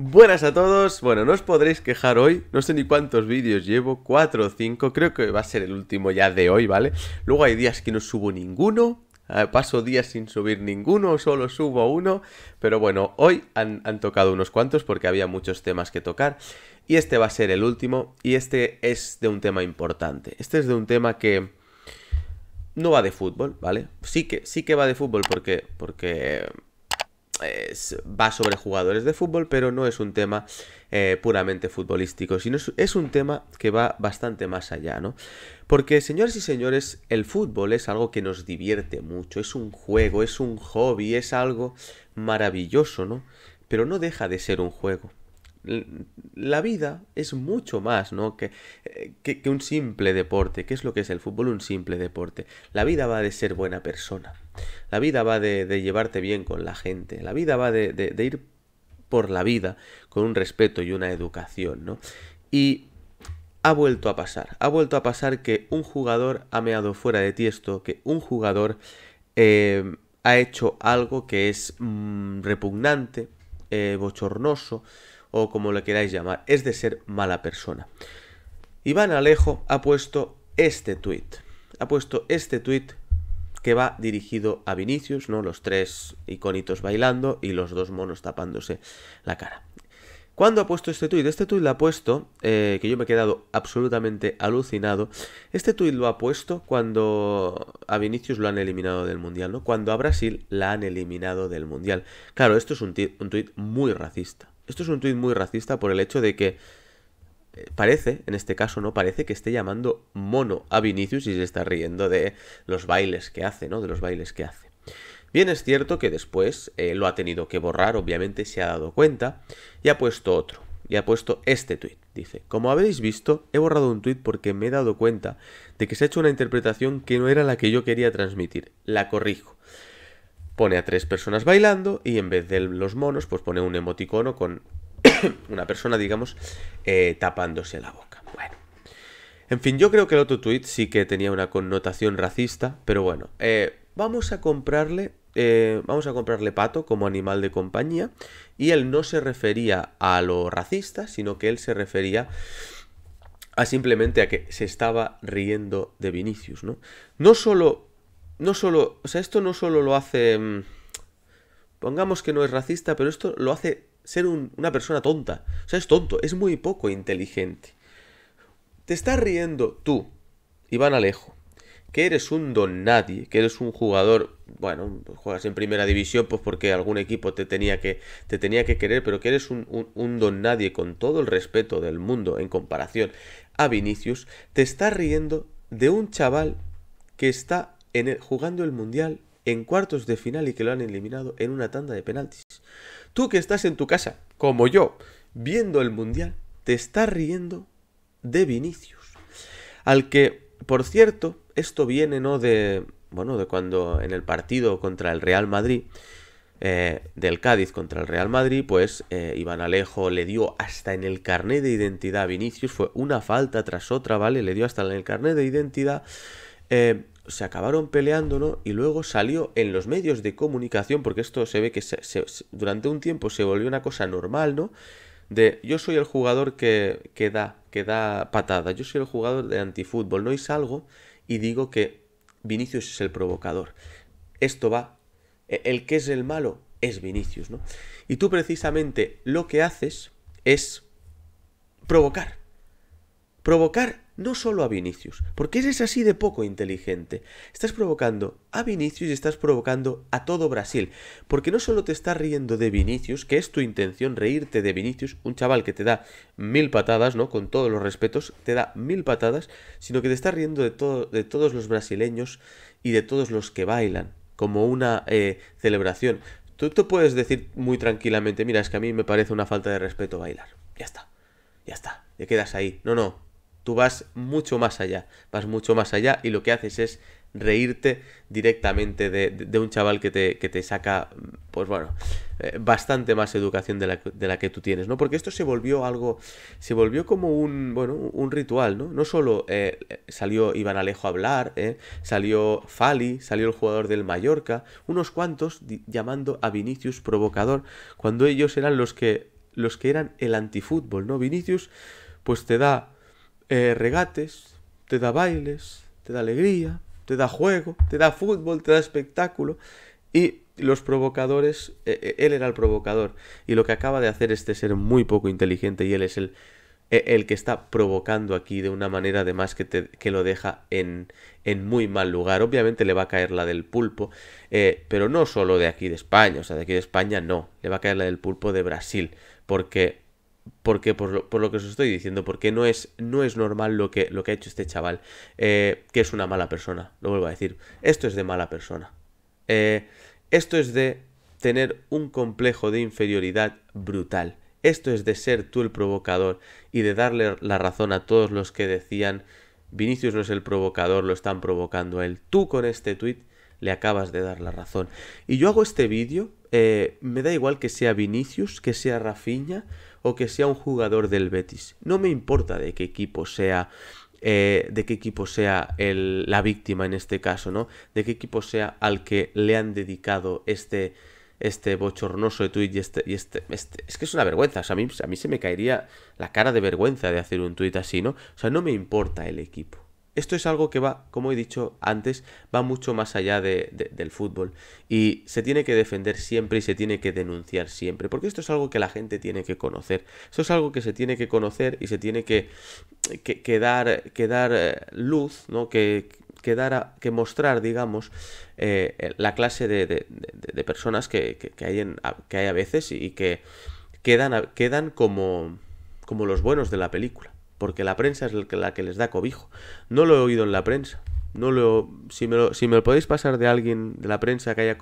Buenas a todos, bueno, no os podréis quejar hoy, no sé ni cuántos vídeos llevo, 4 o 5, creo que va a ser el último ya de hoy, ¿vale? Luego hay días que no subo ninguno, eh, paso días sin subir ninguno, solo subo uno, pero bueno, hoy han, han, tocado unos cuantos porque había muchos temas que tocar y este va a ser el último y este es de un tema importante, este es de un tema que no va de fútbol, ¿vale? Sí que, sí que va de fútbol porque, porque es, va sobre jugadores de fútbol, pero no es un tema eh, puramente futbolístico, sino es, un tema que va bastante más allá, ¿no? Porque, señores y señores, el fútbol es algo que nos divierte mucho, es un juego, es un hobby, es algo maravilloso, ¿no? Pero no deja de ser un juego la vida es mucho más, Que, un simple deporte. ¿Qué es lo que es el fútbol? Un simple deporte. La vida va de ser buena persona. La vida va de, llevarte bien con la gente. La vida va de, ir por la vida con un respeto y una educación, Y ha vuelto a pasar. Ha vuelto a pasar que un jugador ha meado fuera de tiesto, que un jugador eh, ha hecho algo que es mm, repugnante, eh, bochornoso, o como lo queráis llamar, es de ser mala persona. Iván Alejo ha puesto este tweet, Ha puesto este tweet que va dirigido a Vinicius, ¿no? Los tres iconitos bailando y los dos monos tapándose la cara. ¿Cuándo ha puesto este tuit? Este tuit lo ha puesto, eh, que yo me he quedado absolutamente alucinado. Este tuit lo ha puesto cuando a Vinicius lo han eliminado del Mundial, ¿no? Cuando a Brasil la han eliminado del Mundial. Claro, esto es un, tweet un tuit muy racista. Esto es un tuit muy racista por el hecho de que eh, parece, en este caso no, parece que esté llamando mono a Vinicius y se está riendo de los bailes que hace, ¿no? De los bailes que hace. Bien es cierto que después eh, lo ha tenido que borrar, obviamente se ha dado cuenta, y ha puesto otro, y ha puesto este tuit. Dice, como habéis visto, he borrado un tuit porque me he dado cuenta de que se ha hecho una interpretación que no era la que yo quería transmitir. La corrijo pone a tres personas bailando y en vez de los monos, pues pone un emoticono con una persona, digamos, eh, tapándose la boca. Bueno. En fin, yo creo que el otro tweet sí que tenía una connotación racista, pero bueno, eh, vamos a comprarle eh, vamos a comprarle pato como animal de compañía y él no se refería a lo racista, sino que él se refería a simplemente a que se estaba riendo de Vinicius, ¿no? No solo no solo, o sea, esto no solo lo hace, mm, pongamos que no es racista, pero esto lo hace ser una persona tonta. O sea, es tonto, es muy poco inteligente. Te estás riendo tú, Iván Alejo, que eres un don nadie, que eres un jugador, bueno, juegas en primera división pues porque algún equipo te tenía que, te tenía que querer, pero que eres un don nadie con todo el respeto del mundo en comparación a Vinicius, te estás riendo de un chaval que está jugando el Mundial en cuartos de final y que lo han eliminado en una tanda de penaltis. Tú que estás en tu casa, como yo, viendo el Mundial, te estás riendo de Vinicius. Al que, por cierto, esto viene no de, bueno, de cuando en el partido contra el Real Madrid, eh, del Cádiz contra el Real Madrid, pues eh, Iván Alejo le dio hasta en el carnet de identidad a Vinicius, fue una falta tras otra, ¿vale? Le dio hasta en el carnet de identidad. Eh, se acabaron peleando, ¿no? Y luego salió en los medios de comunicación, porque esto se ve que durante un tiempo se volvió una cosa normal, ¿no? De yo soy el jugador que, da, que da patada, yo soy el jugador de antifútbol, ¿no? Y algo y digo que Vinicius es el provocador. Esto va. E, el que es el malo es Vinicius, ¿no? Y tú precisamente lo que haces es provocar. Provocar no solo a Vinicius, porque eres así de poco inteligente. Estás provocando a Vinicius y estás provocando a todo Brasil, porque no solo te estás riendo de Vinicius, que es tu intención reírte de Vinicius, un chaval que te da mil patadas, ¿no? Con todos los respetos, te da mil patadas, sino que te estás riendo de, todo, de todos los brasileños y de todos los que bailan, como una eh, celebración. Tú te puedes decir muy tranquilamente, mira, es que a mí me parece una falta de respeto bailar. Ya está, ya está, te quedas ahí. No, no, Tú vas mucho más allá, vas mucho más allá y lo que haces es reírte directamente de, un chaval que te, te, saca, pues bueno, eh, bastante más educación de la, que tú tienes, ¿no? Porque esto se volvió algo, se volvió como un, bueno, un ritual, ¿no? No solo eh, salió Iván Alejo a hablar, eh, salió Fali, salió el jugador del Mallorca, unos cuantos llamando a Vinicius provocador, cuando ellos eran los que, los que eran el antifútbol, ¿no? Vinicius, pues te da eh, regates, te da bailes, te da alegría, te da juego, te da fútbol, te da espectáculo. Y los provocadores, eh, eh, él era el provocador. Y lo que acaba de hacer este ser muy poco inteligente y él es el, el que está provocando aquí de una manera además que, que lo deja en, muy mal lugar. Obviamente le va a caer la del pulpo, pero no solo de aquí de España, o sea, de aquí de España no, le va a caer la del pulpo de Brasil, porque porque por lo, que os estoy diciendo, porque no es, no es normal lo que, lo que ha hecho este chaval, eh, que es una mala persona, lo vuelvo a decir, esto es de mala persona, eh, esto es de tener un complejo de inferioridad brutal, esto es de ser tú el provocador y de darle la razón a todos los que decían Vinicius no es el provocador, lo están provocando a él, tú con este tuit le acabas de dar la razón. Y yo hago este vídeo, eh, me da igual que sea Vinicius, que sea Rafiña, o que sea un jugador del Betis. No me importa de qué equipo sea. Eh, de qué equipo sea la víctima en este caso, ¿no? De qué equipo sea al que le han dedicado este, este bochornoso de este, tweet y este, este, Es que es una vergüenza. O sea, a mí, a mí se me caería la cara de vergüenza de hacer un tuit así, ¿no? O sea, no me importa el equipo. Esto es algo que va, como he dicho antes, va mucho más allá del fútbol y se tiene que defender siempre y se tiene que denunciar siempre, porque esto es algo que la gente tiene que conocer, esto es algo que se tiene que conocer y se tiene que, que, dar, eh, luz, ¿no? que, que mostrar, digamos, eh, la clase de, personas que, hay en, que a veces y que quedan, quedan como, como los buenos de la película porque la prensa es la que les da cobijo. No lo he oído en la prensa. No lo, si, me lo, si me podéis pasar de alguien de la prensa que haya,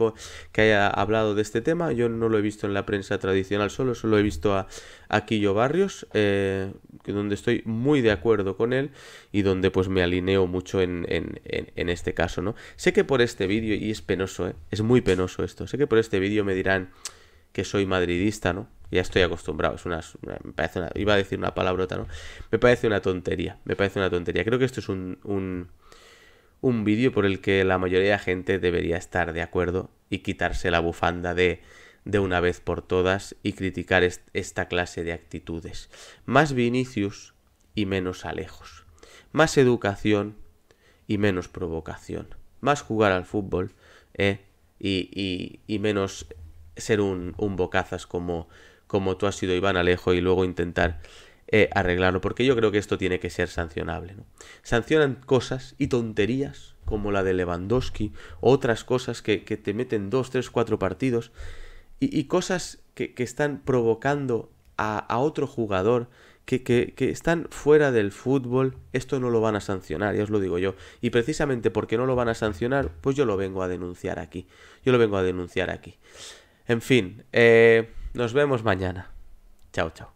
que haya hablado de este tema, yo no lo he visto en la prensa tradicional solo, solo he visto a, Aquillo Quillo Barrios, eh, donde estoy muy de acuerdo con él y donde pues me alineo mucho en, este caso, ¿no? Sé que por este vídeo, y es penoso, ¿eh? es muy penoso esto, sé que por este vídeo me dirán que soy madridista, ¿no? Ya estoy acostumbrado. Es una, me parece una, iba a decir una palabrota, ¿no? Me parece una tontería. Me parece una tontería. Creo que esto es un, un, un vídeo por el que la mayoría de la gente debería estar de acuerdo y quitarse la bufanda de, una vez por todas y criticar esta clase de actitudes. Más Vinicius y menos Alejos. Más educación y menos provocación. Más jugar al fútbol ¿eh? y, y, menos ser un, un bocazas como, como tú has sido Iván Alejo y luego intentar eh, arreglarlo, porque yo creo que esto tiene que ser sancionable. Sancionan cosas y tonterías como la de Lewandowski, otras cosas que, te meten dos, tres, cuatro partidos y, cosas que, están provocando a, otro jugador que, que, están fuera del fútbol, esto no lo van a sancionar, ya os lo digo yo. Y precisamente porque no lo van a sancionar, pues yo lo vengo a denunciar aquí. Yo lo vengo a denunciar aquí. En fin, eh, nos vemos mañana. Chao, chao.